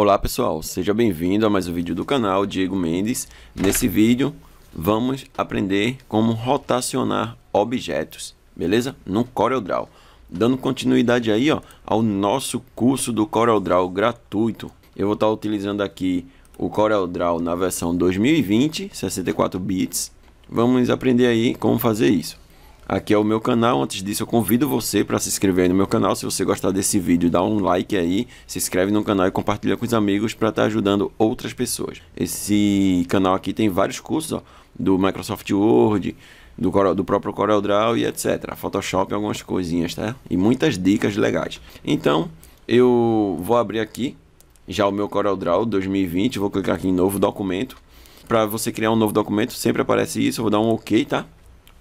Olá pessoal, seja bem-vindo a mais um vídeo do canal Diego Mendes. Nesse vídeo vamos aprender como rotacionar objetos, beleza? No CorelDRAW. Dando continuidade aí ó, ao nosso curso do CorelDRAW gratuito. Eu vou estar utilizando aqui o CorelDRAW na versão 2020, 64 bits. Vamos aprender aí como fazer isso. Aqui é o meu canal. Antes disso, eu convido você para se inscrever aí no meu canal. Se você gostar desse vídeo, dá um like aí, se inscreve no canal e compartilha com os amigos para estar tá ajudando outras pessoas. Esse canal aqui tem vários cursos ó, do Microsoft Word, do, do, próprio CorelDRAW e etc. Photoshop, algumas coisinhas, tá? E muitas dicas legais. Então, eu vou abrir aqui já o meu CorelDRAW 2020, vou clicar aqui em novo documento. Para você criar um novo documento, sempre aparece isso, eu vou dar um OK, tá?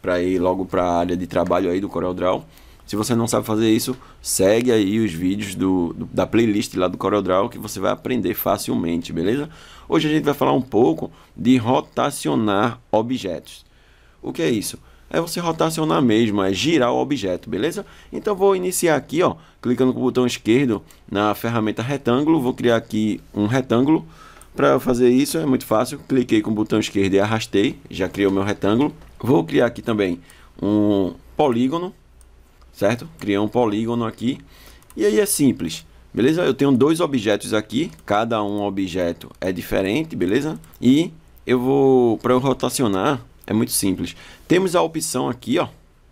para ir logo para a área de trabalho aí do CorelDRAW. Se você não sabe fazer isso, segue aí os vídeos do, do, da playlist lá do CorelDRAW que você vai aprender facilmente, beleza? Hoje a gente vai falar um pouco de rotacionar objetos. O que é isso? É você rotacionar mesmo, é girar o objeto, beleza? Então vou iniciar aqui, ó, clicando com o botão esquerdo na ferramenta retângulo, vou criar aqui um retângulo. Para fazer isso é muito fácil, cliquei com o botão esquerdo e arrastei, já criou meu retângulo. Vou criar aqui também um polígono, certo? Criar um polígono aqui. E aí é simples, beleza? Eu tenho dois objetos aqui, cada um objeto é diferente, beleza? E eu vou, para eu rotacionar, é muito simples. Temos a opção aqui, ó,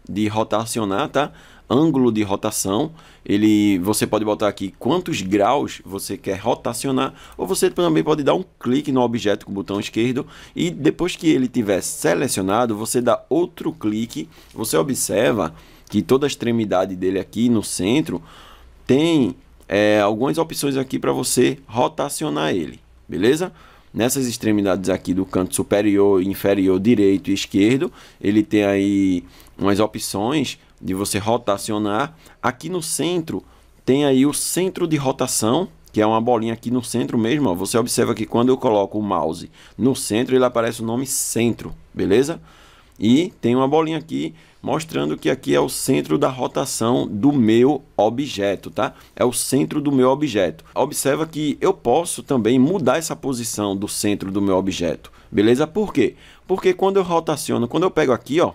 de rotacionar, tá? Ângulo de rotação, ele você pode botar aqui quantos graus você quer rotacionar, ou você também pode dar um clique no objeto com o botão esquerdo e depois que ele tiver selecionado, você dá outro clique, você observa que toda a extremidade dele aqui no centro tem é, algumas opções aqui para você rotacionar ele, beleza? nessas extremidades aqui do canto superior, inferior, direito e esquerdo, ele tem aí umas opções de você rotacionar. Aqui no centro tem aí o centro de rotação, que é uma bolinha aqui no centro mesmo. Ó. Você observa que quando eu coloco o mouse no centro, ele aparece o nome centro, beleza? E tem uma bolinha aqui mostrando que aqui é o centro da rotação do meu objeto, tá? É o centro do meu objeto. Observa que eu posso também mudar essa posição do centro do meu objeto, beleza? Por quê? Porque quando eu rotaciono, quando eu pego aqui, ó,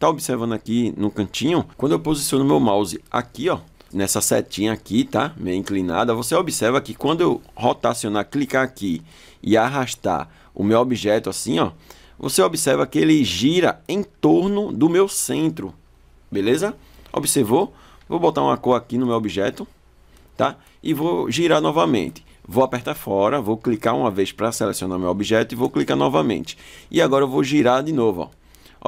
tá observando aqui no cantinho, quando eu posiciono meu mouse aqui, ó, nessa setinha aqui, tá? Meio inclinada, você observa que quando eu rotacionar, clicar aqui e arrastar o meu objeto assim, ó, você observa que ele gira em torno do meu centro, beleza? Observou? Vou botar uma cor aqui no meu objeto, tá? E vou girar novamente. Vou apertar fora, vou clicar uma vez para selecionar meu objeto e vou clicar novamente. E agora eu vou girar de novo, ó.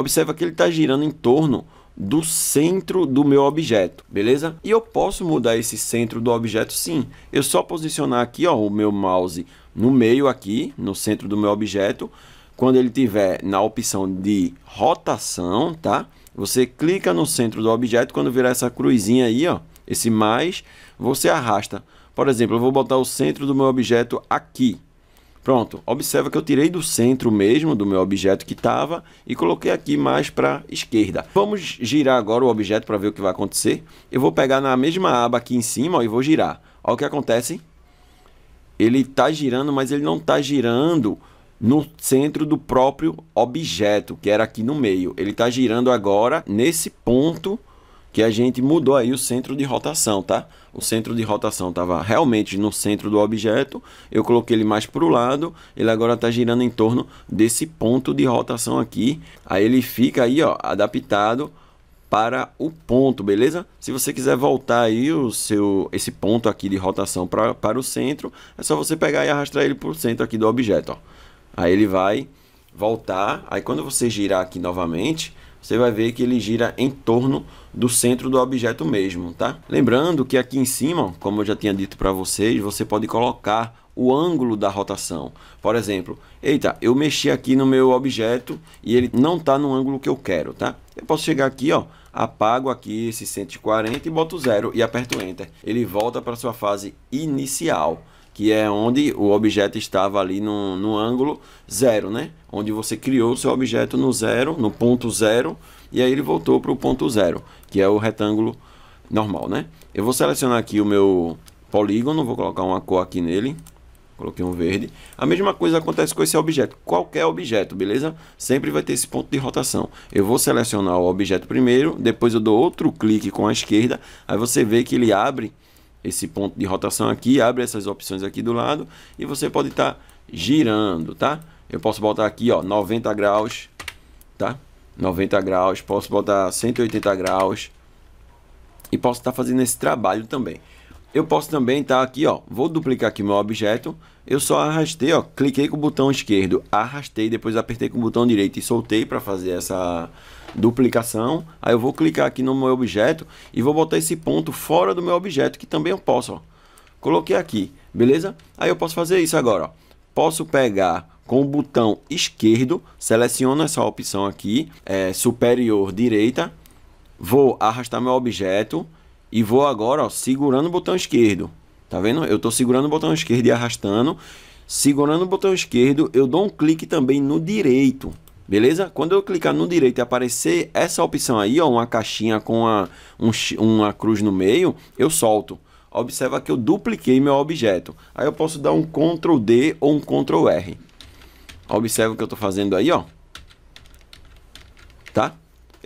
Observa que ele está girando em torno do centro do meu objeto, beleza? E eu posso mudar esse centro do objeto sim. Eu só posicionar aqui ó, o meu mouse no meio aqui, no centro do meu objeto, quando ele tiver na opção de rotação, tá? Você clica no centro do objeto, quando virar essa cruzinha aí, ó, esse mais, você arrasta. Por exemplo, eu vou botar o centro do meu objeto aqui. Pronto, observa que eu tirei do centro mesmo do meu objeto que estava e coloquei aqui mais para esquerda. Vamos girar agora o objeto para ver o que vai acontecer. Eu vou pegar na mesma aba aqui em cima ó, e vou girar. Olha o que acontece. Ele está girando, mas ele não está girando no centro do próprio objeto, que era aqui no meio. Ele está girando agora nesse ponto que a gente mudou aí o centro de rotação, tá? O centro de rotação estava realmente no centro do objeto, eu coloquei ele mais para o lado, ele agora está girando em torno desse ponto de rotação aqui. Aí ele fica aí, ó, adaptado para o ponto, beleza? Se você quiser voltar aí o seu, esse ponto aqui de rotação pra, para o centro, é só você pegar e arrastar ele para o centro aqui do objeto, ó. Aí ele vai voltar, aí quando você girar aqui novamente, você vai ver que ele gira em torno do centro do objeto mesmo, tá? Lembrando que aqui em cima, como eu já tinha dito para vocês, você pode colocar o ângulo da rotação. Por exemplo, eita, eu mexi aqui no meu objeto e ele não está no ângulo que eu quero, tá? Eu posso chegar aqui, ó, apago aqui esse 140 e boto zero e aperto Enter. Ele volta para sua fase inicial que é onde o objeto estava ali no, no ângulo zero, né? Onde você criou o seu objeto no zero, no ponto zero, e aí ele voltou para o ponto zero, que é o retângulo normal, né? Eu vou selecionar aqui o meu polígono, vou colocar uma cor aqui nele, coloquei um verde. A mesma coisa acontece com esse objeto, qualquer objeto, beleza? Sempre vai ter esse ponto de rotação. Eu vou selecionar o objeto primeiro, depois eu dou outro clique com a esquerda, aí você vê que ele abre esse ponto de rotação aqui, abre essas opções aqui do lado e você pode estar tá girando, tá? Eu posso botar aqui, ó, 90 graus, tá? 90 graus, posso botar 180 graus e posso estar tá fazendo esse trabalho também. Eu posso também estar tá aqui, ó, vou duplicar aqui meu objeto, eu só arrastei, ó, cliquei com o botão esquerdo, arrastei, depois apertei com o botão direito e soltei para fazer essa duplicação. Aí eu vou clicar aqui no meu objeto e vou botar esse ponto fora do meu objeto, que também eu posso, ó. Coloquei aqui, beleza? Aí eu posso fazer isso agora, ó. Posso pegar com o botão esquerdo, seleciono essa opção aqui, é, superior direita, vou arrastar meu objeto e vou agora ó, segurando o botão esquerdo. Tá vendo? Eu estou segurando o botão esquerdo e arrastando. Segurando o botão esquerdo, eu dou um clique também no direito. Beleza? Quando eu clicar no direito e aparecer essa opção aí, ó, uma caixinha com a, um, uma cruz no meio, eu solto. Observa que eu dupliquei meu objeto. Aí eu posso dar um Ctrl D ou um Ctrl R. Observa o que eu estou fazendo aí, ó. Tá?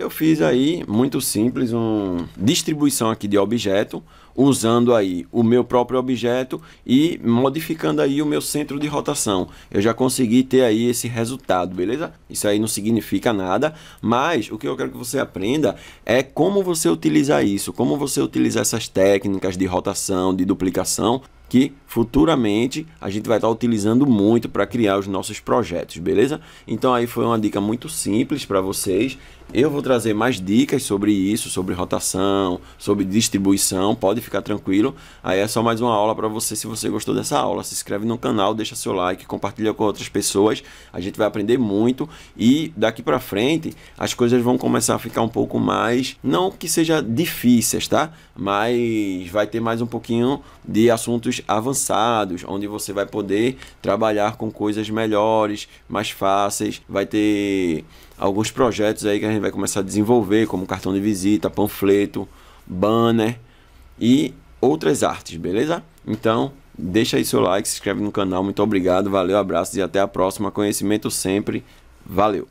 Eu fiz aí, muito simples, uma distribuição aqui de objeto, usando aí o meu próprio objeto e modificando aí o meu centro de rotação. Eu já consegui ter aí esse resultado, beleza? Isso aí não significa nada, mas o que eu quero que você aprenda é como você utilizar isso, como você utilizar essas técnicas de rotação, de duplicação que futuramente a gente vai estar utilizando muito para criar os nossos projetos, beleza? Então aí foi uma dica muito simples para vocês. Eu vou trazer mais dicas sobre isso, sobre rotação, sobre distribuição, pode ficar tranquilo. Aí é só mais uma aula para você. Se você gostou dessa aula, se inscreve no canal, deixa seu like, compartilha com outras pessoas. A gente vai aprender muito e daqui para frente as coisas vão começar a ficar um pouco mais, não que seja difíceis, tá? Mas vai ter mais um pouquinho de assuntos avançados, onde você vai poder trabalhar com coisas melhores, mais fáceis, vai ter alguns projetos aí que a gente vai começar a desenvolver, como cartão de visita, panfleto, banner e outras artes, beleza? Então, deixa aí seu like, se inscreve no canal, muito obrigado, valeu, abraços e até a próxima. Conhecimento sempre, valeu!